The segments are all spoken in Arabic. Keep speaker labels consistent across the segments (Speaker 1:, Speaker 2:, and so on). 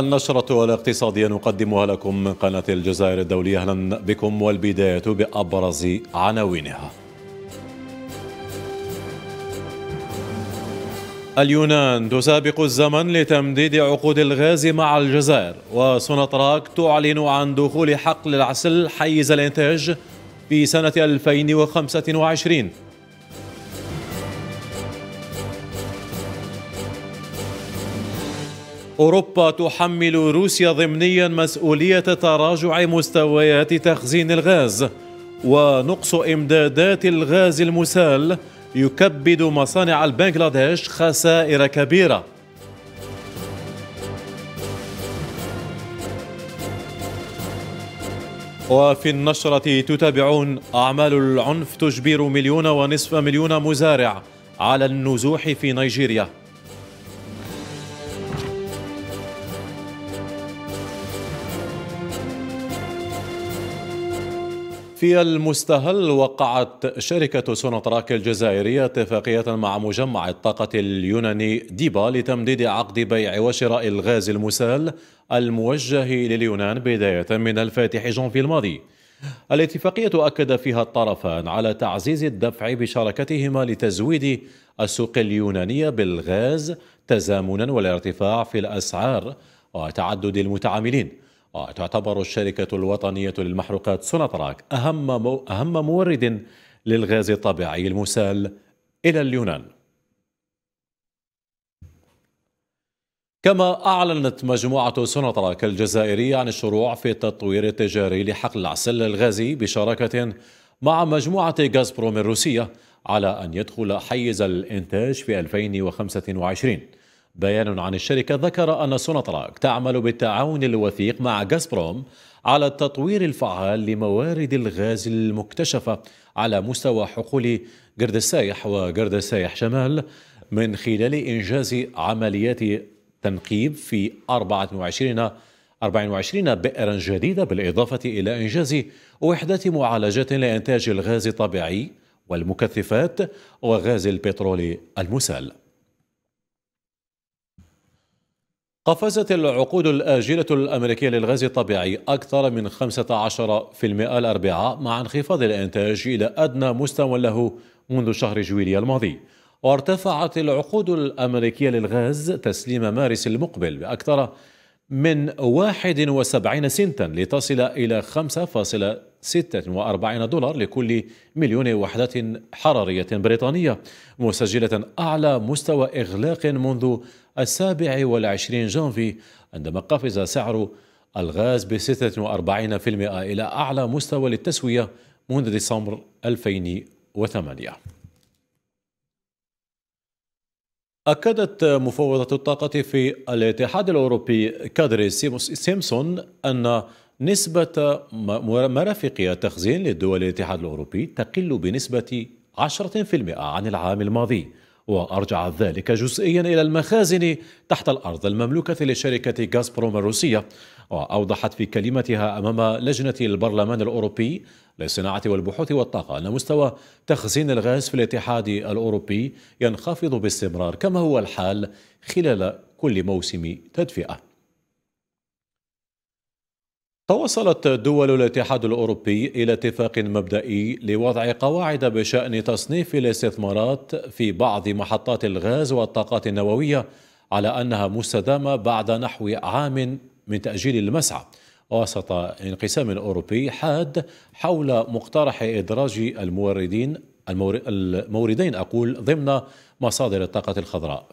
Speaker 1: النشرة الاقتصادية نقدمها لكم من قناة الجزائر الدولية أهلا بكم والبداية بأبرز عناوينها اليونان تسابق الزمن لتمديد عقود الغاز مع الجزائر وسوناتراك تعلن عن دخول حقل العسل حيز الانتاج في سنة 2025 أوروبا تحمل روسيا ضمنيا مسؤولية تراجع مستويات تخزين الغاز ونقص إمدادات الغاز المسال يكبد مصانع البنغلاديش خسائر كبيرة وفي النشرة تتابعون أعمال العنف تجبر مليون ونصف مليون مزارع على النزوح في نيجيريا في المستهل وقعت شركة سونتراك الجزائرية اتفاقية مع مجمع الطاقة اليوناني ديبا لتمديد عقد بيع وشراء الغاز المسال الموجه لليونان بداية من الفاتح جونفي الماضي الاتفاقية أكد فيها الطرفان على تعزيز الدفع بشراكتهما لتزويد السوق اليونانية بالغاز تزامنا والارتفاع في الأسعار وتعدد المتعاملين وتعتبر آه، الشركة الوطنية للمحروقات سوناتراك أهم أهم مورد للغاز الطبيعي المسال إلى اليونان. كما أعلنت مجموعة سوناتراك الجزائرية عن الشروع في التطوير التجاري لحقل العسل الغازي بشراكة مع مجموعة غازبروم الروسية على أن يدخل حيز الإنتاج في 2025 بيان عن الشركة ذكر أن سوناتراك تعمل بالتعاون الوثيق مع غازبروم على التطوير الفعال لموارد الغاز المكتشفة على مستوى حقول قرد السايح وقرد السايح شمال من خلال إنجاز عمليات تنقيب في 24 24 بئرا جديدة بالإضافة إلى إنجاز وحدة معالجة لإنتاج الغاز الطبيعي والمكثفات وغاز البترول المسال قفزت العقود الآجلة الأمريكية للغاز الطبيعي أكثر من 15% الأربعاء مع انخفاض الإنتاج إلى أدنى مستوى له منذ شهر جويلية الماضي وارتفعت العقود الأمريكية للغاز تسليم مارس المقبل بأكثر من 71 سنتا لتصل إلى 46 دولار لكل مليون وحدة حرارية بريطانية مسجلة أعلى مستوى إغلاق منذ السابع والعشرين جانفي عندما قفز سعر الغاز ب 46% إلى أعلى مستوى للتسوية منذ ديسمبر 2008 أكدت مفوضة الطاقة في الاتحاد الأوروبي كادري سيمسون أن نسبة مرافقي التخزين للدول الاتحاد الأوروبي تقل بنسبة 10% عن العام الماضي وأرجع ذلك جزئيا إلى المخازن تحت الأرض المملوكة لشركة غازبروم الروسية وأوضحت في كلمتها أمام لجنة البرلمان الأوروبي للصناعة والبحوث والطاقة أن مستوى تخزين الغاز في الاتحاد الأوروبي ينخفض باستمرار كما هو الحال خلال كل موسم تدفئة توصلت دول الاتحاد الأوروبي إلى اتفاق مبدئي لوضع قواعد بشأن تصنيف الاستثمارات في بعض محطات الغاز والطاقات النووية على أنها مستدامة بعد نحو عام من تأجيل المسعى وسط انقسام أوروبي حاد حول مقترح إدراج الموردين الموردين أقول ضمن مصادر الطاقة الخضراء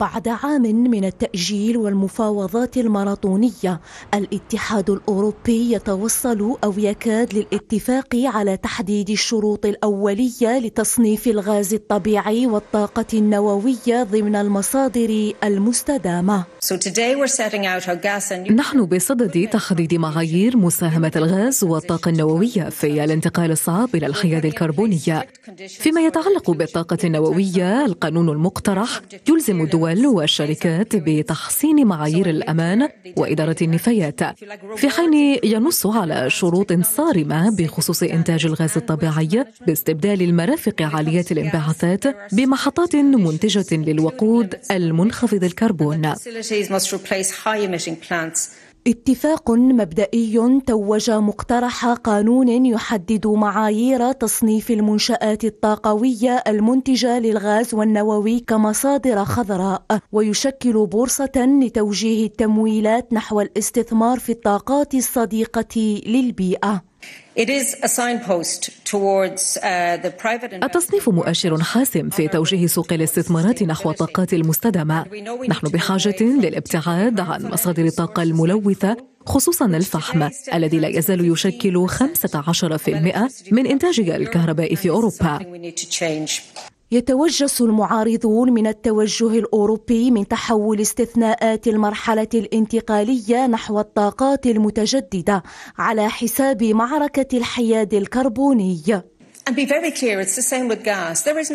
Speaker 2: بعد عام من التأجيل والمفاوضات الماراطونية الاتحاد الأوروبي يتوصل أو يكاد للاتفاق على تحديد الشروط الأولية لتصنيف الغاز الطبيعي والطاقة النووية ضمن المصادر المستدامة نحن بصدد
Speaker 3: تحديد معايير مساهمة الغاز والطاقة النووية في الانتقال الصعب إلى الحياد الكربونية فيما يتعلق بالطاقة النووية القانون المقترح يلزم الدول الدول والشركات بتحسين معايير الأمان وإدارة النفايات في حين ينص على شروط صارمة بخصوص إنتاج الغاز الطبيعي باستبدال المرافق عالية الانبعاثات بمحطات منتجة للوقود المنخفض الكربون.
Speaker 2: اتفاق مبدئي توج مقترح قانون يحدد معايير تصنيف المنشآت الطاقوية المنتجة للغاز والنووي كمصادر خضراء ويشكل بورصة لتوجيه التمويلات نحو الاستثمار في الطاقات الصديقة للبيئة Uh, التصنيف
Speaker 3: مؤشر حاسم في توجيه سوق الاستثمارات نحو الطاقات المستدامة نحن بحاجة للابتعاد عن مصادر الطاقة الملوثة خصوصا الفحم الذي لا يزال يشكل 15% من إنتاج الكهرباء في أوروبا
Speaker 2: يتوجس المعارضون من التوجه الأوروبي من تحول استثناءات المرحلة الانتقالية نحو الطاقات المتجددة على حساب معركة الحياد الكربوني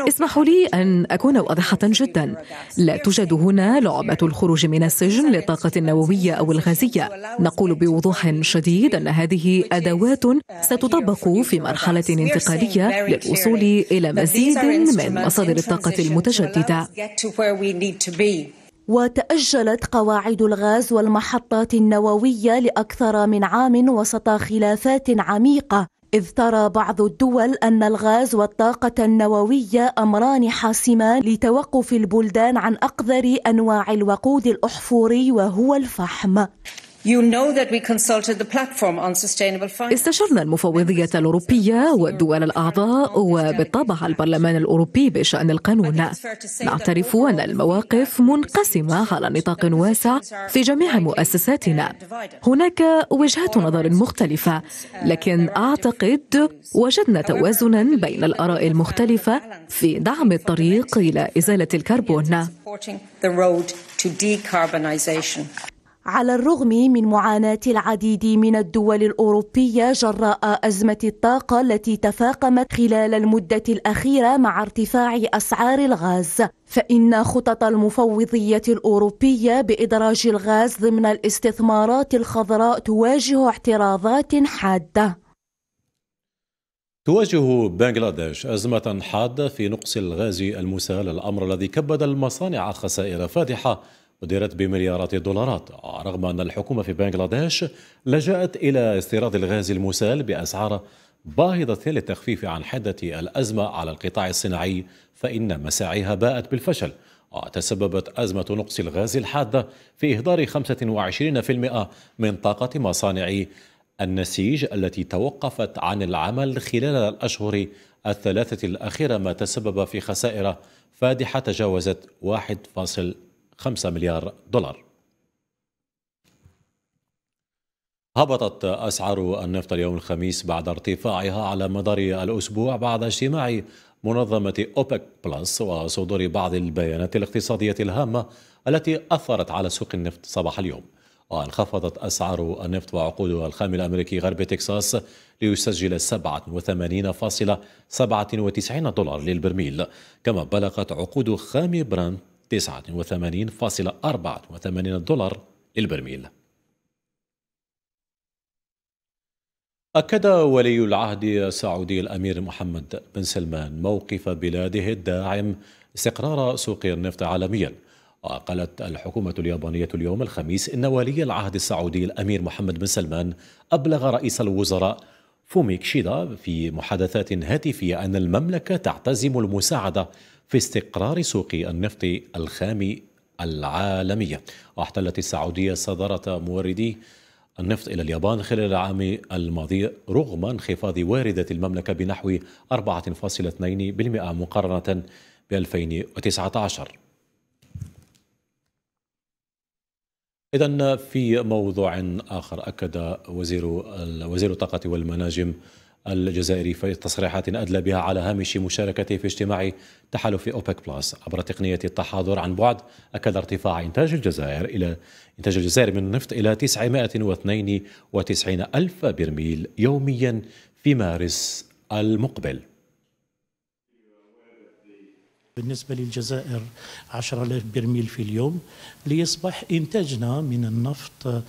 Speaker 3: اسمحوا لي أن أكون واضحة جدا لا توجد هنا لعبة الخروج من السجن للطاقة النووية أو الغازية نقول بوضوح شديد أن هذه أدوات ستطبق في مرحلة انتقالية للوصول إلى مزيد من مصادر الطاقة المتجددة
Speaker 2: وتأجلت قواعد الغاز والمحطات النووية لأكثر من عام وسط خلافات عميقة إذ ترى بعض الدول أن الغاز والطاقة النووية أمران حاسمان لتوقف البلدان عن أقذر أنواع الوقود الأحفوري وهو الفحم
Speaker 3: استشرنا المفوضية الأوروبية والدول الأعضاء وبالطبع البرلمان الأوروبي بشأن القانون نعترف أن المواقف منقسمة على نطاق واسع في جميع مؤسساتنا هناك وجهات نظر مختلفة لكن أعتقد وجدنا توازنا بين الآراء المختلفة في دعم الطريق إلى إزالة الكربون
Speaker 2: على الرغم من معاناة العديد من الدول الأوروبية جراء أزمة الطاقة التي تفاقمت خلال المدة الأخيرة مع ارتفاع أسعار الغاز فإن خطط المفوضية الأوروبية بإدراج الغاز ضمن الاستثمارات الخضراء تواجه اعتراضات حادة
Speaker 1: تواجه بنغلاديش أزمة حادة في نقص الغاز المسال الأمر الذي كبد المصانع خسائر فادحة قدرت بمليارات الدولارات رغم أن الحكومة في بنغلاديش لجأت إلى استيراد الغاز المسال بأسعار باهظة للتخفيف عن حدة الأزمة على القطاع الصناعي فإن مساعيها باءت بالفشل وتسببت أزمة نقص الغاز الحادة في إهدار 25% من طاقة مصانع النسيج التي توقفت عن العمل خلال الأشهر الثلاثة الأخيرة ما تسبب في خسائر فادحة تجاوزت 1.5 5 مليار دولار هبطت أسعار النفط اليوم الخميس بعد ارتفاعها على مدار الأسبوع بعد اجتماع منظمة أوبك بلس وصدور بعض البيانات الاقتصادية الهامة التي أثرت على سوق النفط صباح اليوم وانخفضت أسعار النفط وعقود الخام الأمريكي غرب تكساس ليسجل 87.97 دولار للبرميل كما بلغت عقود خام برانت 89.84 دولار للبرميل أكد ولي العهد السعودي الأمير محمد بن سلمان موقف بلاده الداعم استقرار سوق النفط عالميا وقالت الحكومة اليابانية اليوم الخميس إن ولي العهد السعودي الأمير محمد بن سلمان أبلغ رئيس الوزراء فوميكشيدا في محادثات هاتفية أن المملكة تعتزم المساعدة في استقرار سوق النفط الخام العالمية واحتلت السعودية صدارة موردي النفط إلى اليابان خلال العام الماضي رغم انخفاض واردة المملكة بنحو 4.2% مقارنة ب 2019 إذا في موضوع آخر أكد وزير وزير الطاقة والمناجم الجزائري في تصريحات أدلى بها على هامش مشاركته في اجتماع تحالف أوبك بلس عبر تقنية التحاضر عن بعد أكد ارتفاع إنتاج الجزائر إلى إنتاج الجزائر من النفط إلى 992 ألف برميل يوميا في مارس المقبل بالنسبة للجزائر 10000 برميل في اليوم ليصبح إنتاجنا من النفط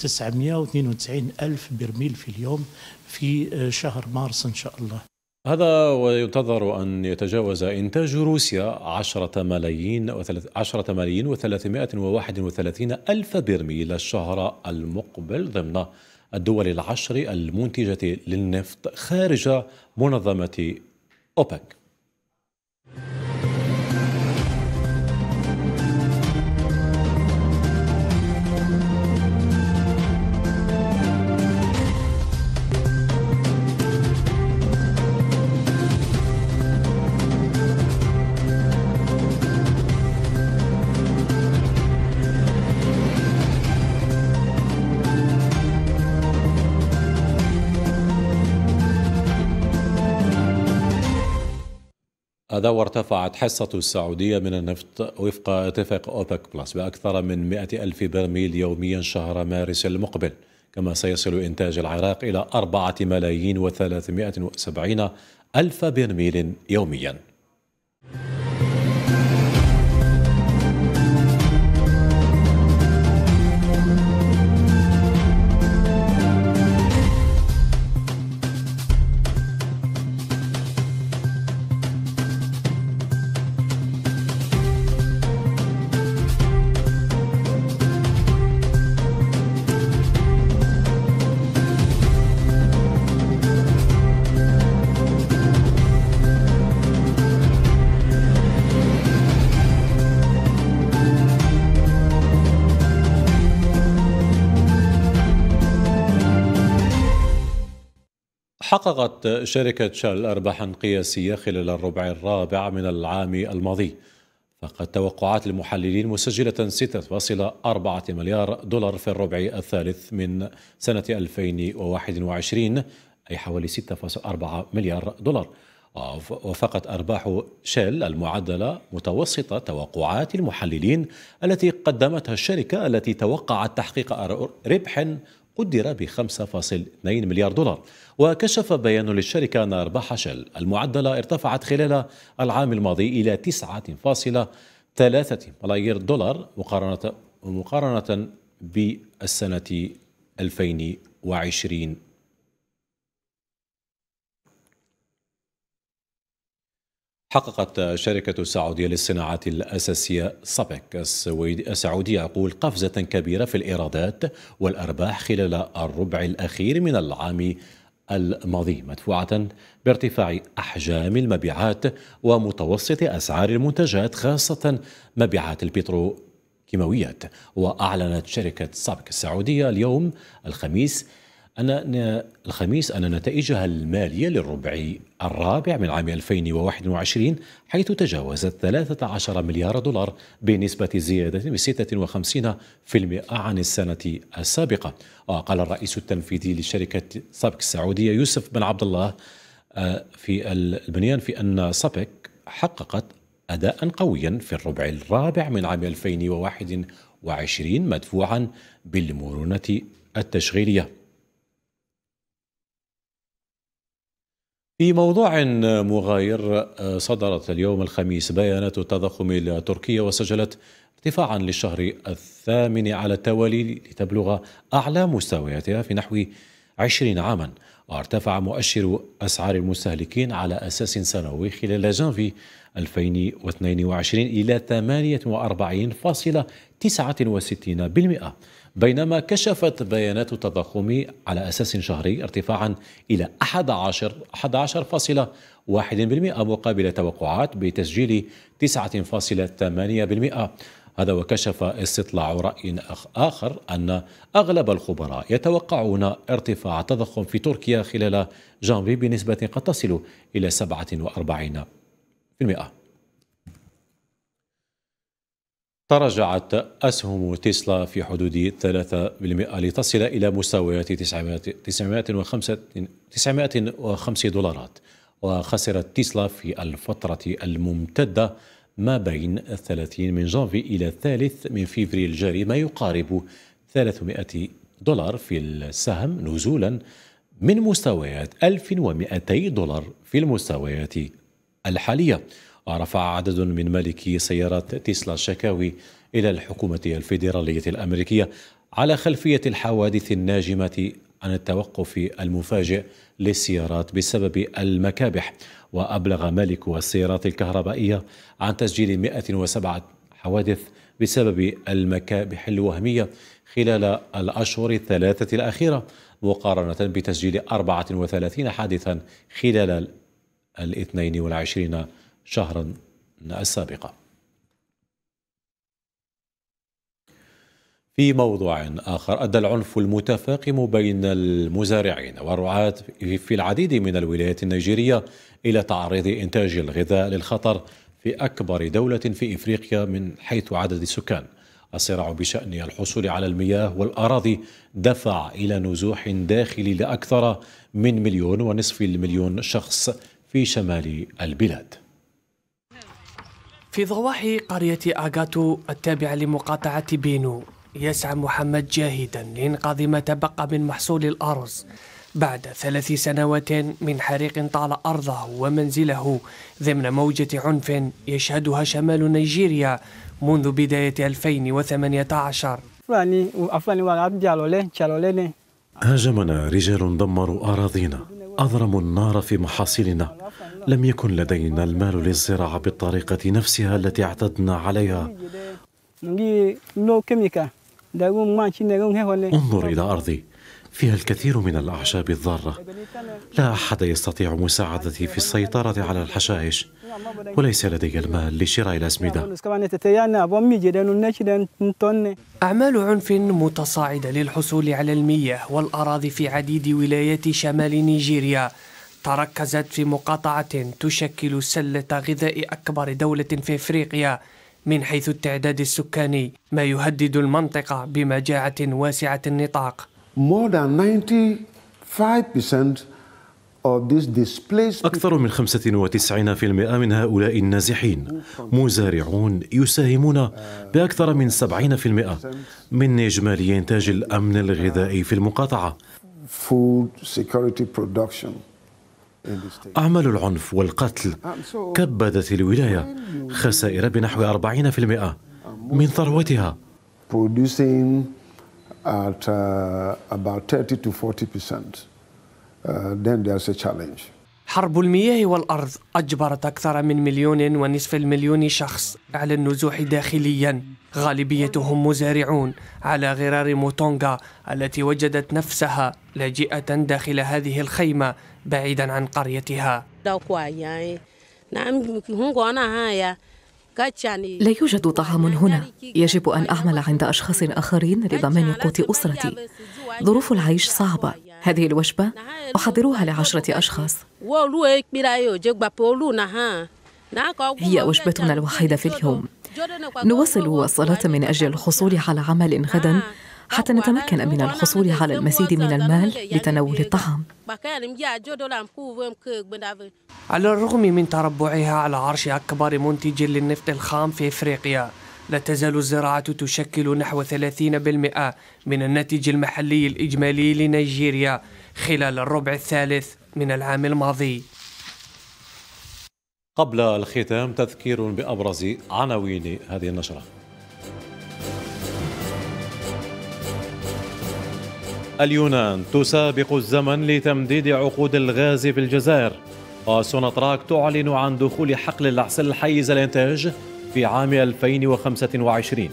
Speaker 1: 992 ألف برميل في اليوم في آه، شهر مارس إن شاء الله هذا وينتظر أن يتجاوز إنتاج روسيا 10 ملايين و 10 ملايين و 331 ألف برميل الشهر المقبل ضمن الدول العشر المنتجة للنفط خارج منظمة أوبك هذا وارتفعت حصة السعودية من النفط وفق اتفاق أوبك بلس بأكثر من 100 ألف برميل يوميا شهر مارس المقبل كما سيصل إنتاج العراق إلى 4 ملايين و370 ألف برميل يومياً حققت شركة شل أرباحا قياسية خلال الربع الرابع من العام الماضي فقد توقعات المحللين مسجلة 6.4 مليار دولار في الربع الثالث من سنة 2021 أي حوالي 6.4 مليار دولار وفقت أرباح شيل المعدلة متوسطة توقعات المحللين التي قدمتها الشركة التي توقعت تحقيق ربح قدر ب 5.2 مليار دولار وكشف بيان للشركة أن أرباح شل المعدلة ارتفعت خلال العام الماضي إلى 9.3 ملايير دولار مقارنة مقارنة بالسنة 2020 حققت شركة السعودية للصناعات الأساسية سابك السعودية أقول قفزة كبيرة في الإيرادات والأرباح خلال الربع الأخير من العام الماضي مدفوعة بارتفاع أحجام المبيعات ومتوسط أسعار المنتجات خاصة مبيعات البترو كيماويات وأعلنت شركة سابك السعودية اليوم الخميس أن الخميس أن نتائجها المالية للربع الرابع من عام 2021 حيث تجاوزت 13 مليار دولار بنسبة زيادة ب 56% عن السنة السابقة وقال الرئيس التنفيذي لشركة سابك السعودية يوسف بن عبد الله آه، في البنيان في أن سابك حققت أداء قويا في الربع الرابع من عام 2021 مدفوعا بالمرونة التشغيلية في موضوع مغاير آه، صدرت اليوم الخميس بيانات التضخم التركية وسجلت ارتفاعا للشهر الثامن على التوالي لتبلغ أعلى مستوياتها في نحو 20 عاما وارتفع مؤشر أسعار المستهلكين على أساس سنوي خلال جانفي 2022 إلى 48.69% بينما كشفت بيانات التضخم على أساس شهري ارتفاعا إلى 11 11.1% مقابل توقعات بتسجيل 9.8% هذا وكشف استطلاع رأي آخر أن أغلب الخبراء يتوقعون ارتفاع التضخم في تركيا خلال جانفي بنسبة قد تصل إلى 47% تراجعت أسهم تسلا في حدود 3% لتصل إلى مستويات 905 دولارات وخسرت تسلا في الفترة الممتدة ما بين 30 من جانفي إلى 3 من فيفري الجاري ما يقارب 300 دولار في السهم نزولا من مستويات 1200 دولار في المستويات الحالية ورفع عدد من مالكي سيارات تسلا شكاوي إلى الحكومة الفيدرالية الأمريكية على خلفية الحوادث الناجمة عن التوقف المفاجئ للسيارات بسبب المكابح وأبلغ مالك السيارات الكهربائية عن تسجيل 107 حوادث بسبب المكابح الوهمية خلال الأشهر الثلاثة الأخيرة مقارنة بتسجيل 34 حادثا خلال الاثنين والعشرين شهرا السابقة في موضوع آخر أدى العنف المتفاقم بين المزارعين والرعاة في العديد من الولايات النيجيرية إلى تعريض إنتاج الغذاء للخطر في أكبر دولة في إفريقيا من حيث عدد السكان الصراع بشأن الحصول على المياه والأراضي دفع إلى نزوح داخلي لأكثر من مليون ونصف المليون شخص في شمال البلاد
Speaker 4: في ضواحي قرية آغاتو التابعة لمقاطعة بينو يسعى محمد جاهدا لإنقاذ ما تبقى من محصول الأرز بعد ثلاث سنوات من حريق طال أرضه ومنزله ضمن موجة عنف يشهدها شمال نيجيريا منذ بداية 2018
Speaker 1: يعني هاجمنا رجال دمروا أراضينا أضرموا النار في محاصيلنا لم يكن لدينا المال للزراعة بالطريقة نفسها التي اعتدنا عليها انظر إلى أرضي فيها الكثير من الأعشاب الضارة لا أحد يستطيع مساعدتي في السيطرة على الحشائش وليس لدي المال لشراء الأسمدة
Speaker 4: أعمال عنف متصاعدة للحصول على المياه والأراضي في عديد ولايات شمال نيجيريا تركزت في مقاطعة تشكل سلة غذاء أكبر دولة في إفريقيا من حيث التعداد السكاني ما يهدد المنطقة بمجاعة واسعة النطاق
Speaker 1: أكثر من 95% من هؤلاء النازحين مزارعون يساهمون بأكثر من 70% من إجمالي إنتاج الأمن الغذائي في المقاطعة.
Speaker 4: Food security production.
Speaker 1: أعمال العنف والقتل كبدت الولاية خسائر بنحو 40% من ثروتها
Speaker 4: حرب المياه والأرض أجبرت أكثر من مليون ونصف المليون شخص على النزوح داخليا غالبيتهم مزارعون على غرار موتونغا التي وجدت نفسها لاجئة داخل هذه الخيمة بعيدا عن قريتها
Speaker 3: لا يوجد طعام هنا يجب أن أعمل عند أشخاص آخرين لضمان قوت أسرتي ظروف العيش صعبة هذه الوجبة أحضروها لعشرة أشخاص هي وجبتنا الوحيدة في اليوم نواصل الصلاة من أجل الحصول على عمل غدا حتى نتمكن من الحصول على المزيد من المال لتناول الطعام
Speaker 4: على الرغم من تربعها على عرش أكبر منتج للنفط الخام في إفريقيا لا تزال الزراعة تشكل نحو 30% من الناتج المحلي الإجمالي لنيجيريا خلال الربع الثالث من العام الماضي
Speaker 1: قبل الختام تذكير بأبرز عناوين هذه النشرة اليونان تسابق الزمن لتمديد عقود الغاز في الجزائر وسوناتراك تعلن عن دخول حقل العسل حيز الانتاج في عام 2025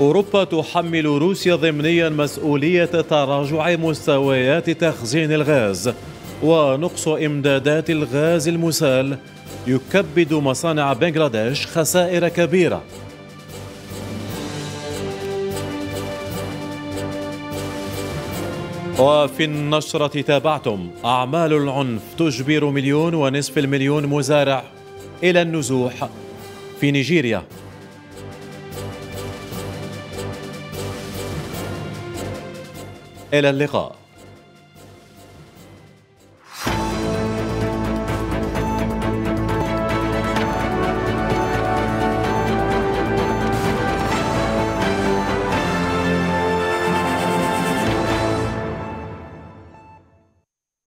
Speaker 1: أوروبا تحمل روسيا ضمنيا مسؤولية تراجع مستويات تخزين الغاز ونقص إمدادات الغاز المسال يكبد مصانع بنغلاديش خسائر كبيرة وفي النشرة تابعتم أعمال العنف تجبر مليون ونصف المليون مزارع إلى النزوح في نيجيريا إلى اللقاء